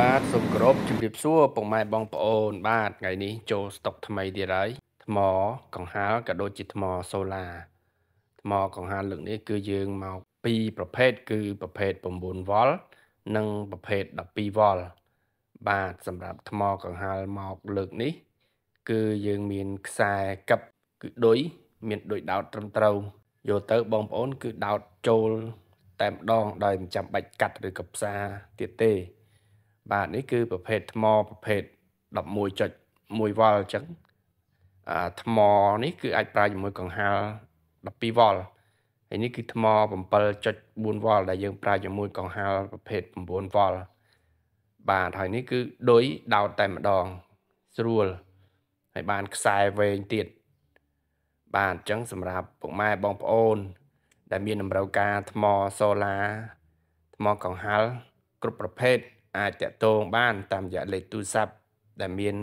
បាទសូមគោរពជម្រាបសួរពុកម៉ែបងប្អូន បាទថ្ងៃនេះចូលស្តុកថ្មីទៀតហើយថ្មកង្ហារក៏ដូចជាថ្មសូឡាថ្មកង្ហារលើកនេះ គឺយើងមកពីរប្រភេទគឺប្រភេទ9វ៉ុលនិងប្រភេទ12វ៉ុលបាទសម្រាប់ថ្មកង្ហារមកលើកនេះគឺយើងមានខ្សែកឹបគឺដុយមានដូចដោតត្រឹមត្រូវយកទៅបងប្អូនគឺដោតចូល តែម្ដងដោយមិនចាំបាច់កាត់ឬកផ្សាទៀតទេបាទនេះគឺប្រភេទថ្មប្រភេទ11.1វ៉ុលអញ្ចឹងអាថ្មនេះគឺអាចប្រើជាមួយកង្ហារ12វ៉ុលហើយនេះគឺថ្ម7.4វ៉ុលដែលយើងប្រើជាមួយកង្ហារប្រភេទ9វ៉ុលបាទហើយនេះគឺដុយដោតតែម្ដងស្រួលហើយបានខ្សែវែងទៀត បាទអញ្ចឹងសម្រាប់ពុកម៉ែបងប្អូន ដែលមានតម្រូវការថ្មសូឡាថ្មកង្ហារគ្រប់ប្រភេទអាចតាក់ទងបានតាមរយៈលេខទូរស័ព្ទដែលមាន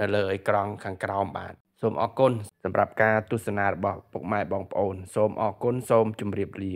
នៅលើអេក្រង់ខាងក្រោមបាទសូមអរគុណសម្រាប់ការទស្សនារបស់ពុកម៉ែបងប្អូន សូមអរគុណសូមជម្រាបលា